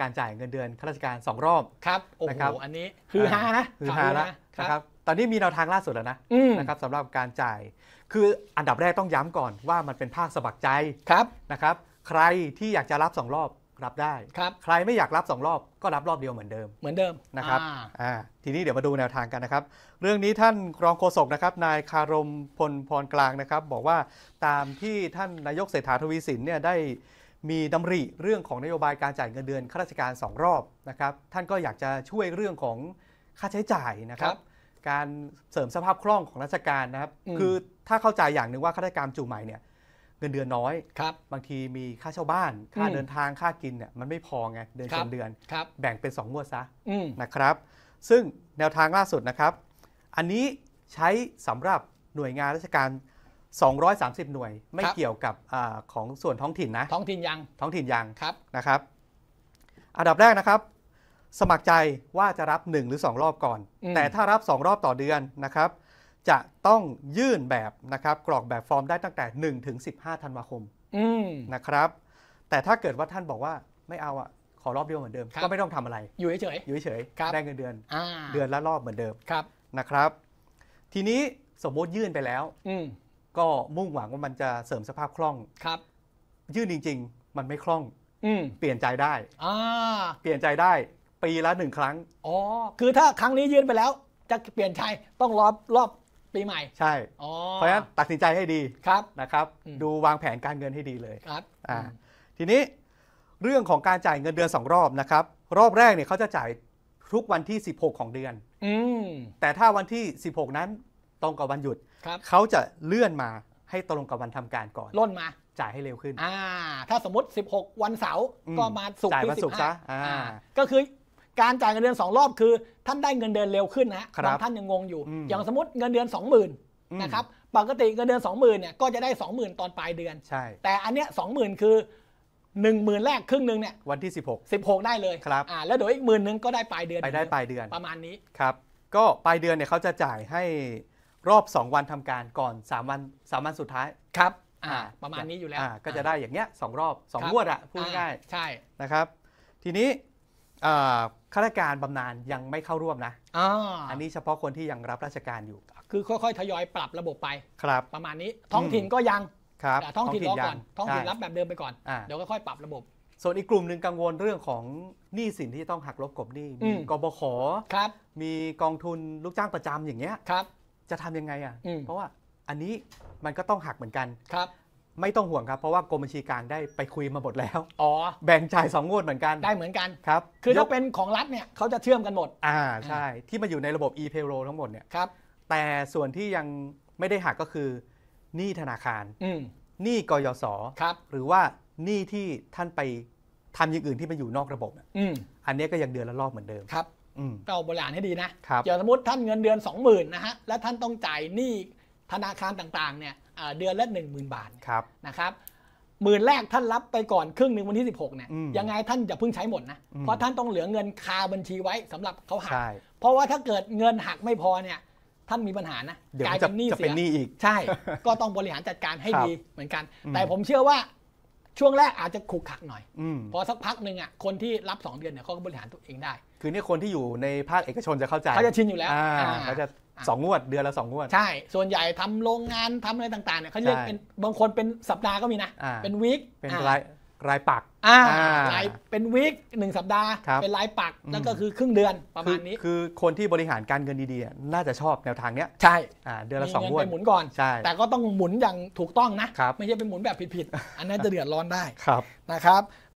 การจ่ายเงินเดือนข้าราชการ2รอบครับโอ้โหนะครับอันนี้คือฮานะคือฮาแล้วนะครับตอนนี้มีแนวทางล่าสุดแล้วนะนะครับสำหรับการจ่ายคืออันดับแรกต้องย้ำก่อน ว่ามันเป็นภาคสบักใจครับนะครับ ใครที่อยากจะรับ 2 รอบ รับได้ครับใครไม่อยากรับ 2 รอบ ก็รับรอบเดียวเหมือนเดิม เหมือนเดิมนะครับอ่าทีนี้เดี๋ยวมาดูแนวทางกันนะครับ เรื่องนี้ท่านรองโฆษกนะครับนายคารมพลพรกลางนะครับ บอกว่าตามที่ท่านนายกเศรษฐาทวีสินเนี่ยได้มีดำริเรื่องของนโยบายการจ่ายเงินเดือนข้าราชการ2รอบนะครับ ท่านก็อยากจะช่วยเรื่องของค่าใช้จ่ายนะครับ การเสริมสภาพคล่องของราชการนะครับ คือถ้าเข้าใจอย่างหนึ่งว่าข้าราชการจูใหม่เนี่ยเงินเดือนน้อยครับบางทีมีค่าเช่าบ้านค่าเดินทางค่ากินเนี่ยมันไม่พอไงเดือนเนเดือนแบ่งเป็น2งวดซะนะครับ ซึ่งแนวทางล่าสุดนะครับ อันนี้ใช้สำหรับหน่วยงานราชการ230 หน่วย ไม่เกี่ยวกับอของส่วนท้องถิ่นนะ ท้องถิ่นยังท้องถิ่นยังครับนะครับ อันดับแรกนะครับ สมัครใจว่าจะรับ 1 หรือ 2 รอบก่อน แต่ถ้ารับ 2 รอบต่อเดือนนะครับ จะต้องยื่นแบบนะครับ กรอกแบบฟอร์มได้ตั้งแต่ 1 ถึง 15ธันวาคมนะครับ แต่ถ้าเกิดว่าท่านบอกว่าไม่เอาอ่ะขอรอบเดียวเหมือนเดิมก็ไม่ต้องทำอะไร อยู่เฉยอยู่เฉยได้เงินเดือนเดือนละรอบเหมือนเดิมนะครับ ทีนี้สมมติยื่นไปแล้วก็มุ่งหวังว่ามันจะเสริมสภาพคล่องครับ ยื่นจริง ๆ มันไม่คล่อง อืเปลี่ยนใจได้อ่าเปลี่ยนใจได้ ปีละหนึ่งครั้งอ๋อคือถ้าครั้งนี้ยื่นไปแล้ว จะเปลี่ยนใจ ต้องรอบรอบปีใหม่ ใช่เพราะฉะนั้นตัดสินใจให้ดีครับนะครับ ดูวางแผนการเงินให้ดีเลยครับอ่าทีนี้ เรื่องของการจ่ายเงินเดือนสองรอบนะครับ รอบแรกเนี่ยเขาจะจ่ายทุกวันที่ 16 ของเดือน อืแต่ถ้าวันที่ 16 นั้นตรงกับวันหยุดเขาจะเลื่อนมาให้ตรงกับวันทำการก่อนล่นมาจ่ายให้เร็วขึ้นถ้าสมมติ 16 วันเสาร์ก็มาสุกที่สิบห้าก็คือการจ่ายเงินเดือนสองรอบคือ ท่านได้เงินเดือนเร็วขึ้นนะครับางท่านยังงงอยู่ อย่างสมมติเงินเดือน 20,000นะครับปกติเงินเดือน20,000เนี่ยก็จะได้ 20,000ตอนปลายเดือนใช่แต่อันเนี้ย20,000 คือ 10,000 แรกครึ่งหนึ่งเนี่ยวันที่16 16 ได้เลยครับอ่าแล้วเดี๋ยวอีกหมื่นนึงก็ได้ปลายเดือนไปได้ปลายเดือนประมาณนี้ครับ ก็ปลายเดือนเนี่ยเขาจะจ่ายให้รอบ2 วันทำการก่อน3วัน3วันสุดท้ายครับประมาณนี้อยู่แล้วก็จะได้อย่างเงี้ยสรอบ2งวดอะพูดง่ายใช่นะครับ ทีนี้ข้าราชการบำนาญยังไม่เข้าร่วมนะอันนี้เฉพาะคนที่ยังรับราชการอยู่ คือค่อยๆทยอยปรับระบบไปครับ ประมาณนี้ท้องถิ่นก็ยังครับท้องถิ่นรอก่อนท้องถิ่นรับแบบเดิมไปก่อน เดี๋ยวก็ค่อยปรับระบบ ส่วนอีกกลุ่มหนึ่งกังวลเรื่องของหนี้สินที่ต้องหักลบกบหนี้มีกบขครับ มีกองทุนลูกจ้างประจำอย่างเงี้ยครับจะทำยังไงอ่ะ เพราะว่าอันนี้มันก็ต้องหักเหมือนกัน ครับ ไม่ต้องห่วงครับ เพราะว่ากรมบัญชีกลางได้ไปคุยมาหมดแล้ว อ๋อ แบ่งจ่ายสองงวดเหมือนกัน ได้เหมือนกัน ครับ คือถ้าเป็นของรัฐเนี่ยเขาจะเชื่อมกันหมด อ่า ใช่ ที่มาอยู่ในระบบ e-payroll ทั้งหมดเนี่ย ครับ แต่ส่วนที่ยังไม่ได้หักก็คือหนี้ธนาคารหนี้กยศ ครับ หรือว่าหนี้ที่ท่านไปทำอย่างอื่น ที่มันอยู่นอกระบบออืมอันนี้ก็ยังเดือนละรอบเหมือนเดิม ครับก็บริหารให้ดีนะ อย่างสมมติท่านเงินเดือน 20,000นะฮะ และท่านต้องจ่ายหนี้ธนาคารต่างๆเนี่ยเดือนละ10,000บาทนะครับหมื่นแรกท่านรับไปก่อนครึ่งหนึ่งวันที่ 16เนี่ยยังไงท่านจะเพิ่งใช้หมดนะ เพราะท่านต้องเหลือเงินคาบัญชีไว้สำหรับเขาหักเพราะว่าถ้าเกิดเงินหักไม่พอเนี่ยท่านมีปัญหานะ กลายเป็นหนี้เสียใช่ ก็ต้องบริหารจัดการให้ดีเหมือนกัน แต่ผมเชื่อว่าช่วงแรกอาจจะขุกขักหน่อยพอสักพักหนึ่งอ่ะคนที่รับ 2 เดือนเนี่ยเขาก็บริหารตัวเองได้ คือนี่คนที่อยู่ในภาคเอกชนจะเข้าใจเขาจะชินอยู่แล้วเขาจะสองงวดเดือนละสองงวด ใช่ ส่วนใหญ่ทำโรงงาน ทำอะไรต่างๆเนี่ยเขาเรียกเป็นบางคนเป็นสัปดาห์ก็มีนะ เป็นวีคเป็นรายรายปักอ่าลายเป็นวิกหนึ่งสัปดาห์ เป็นลายปัก แล้วก็คือครึ่งเดือนประมาณนี้คือคนที่บริหารการเงินดีๆน่าจะชอบแนวทางเนี้ย ใช่อ่าเดือนละสองงวดไปหมุนก่อนใช่แต่ก็ต้องหมุนอย่างถูกต้องนะ ไม่ใช่เป็นหมุนแบบผิดๆ อันนั้นจะเดือดร้อนได้ครับนะครับ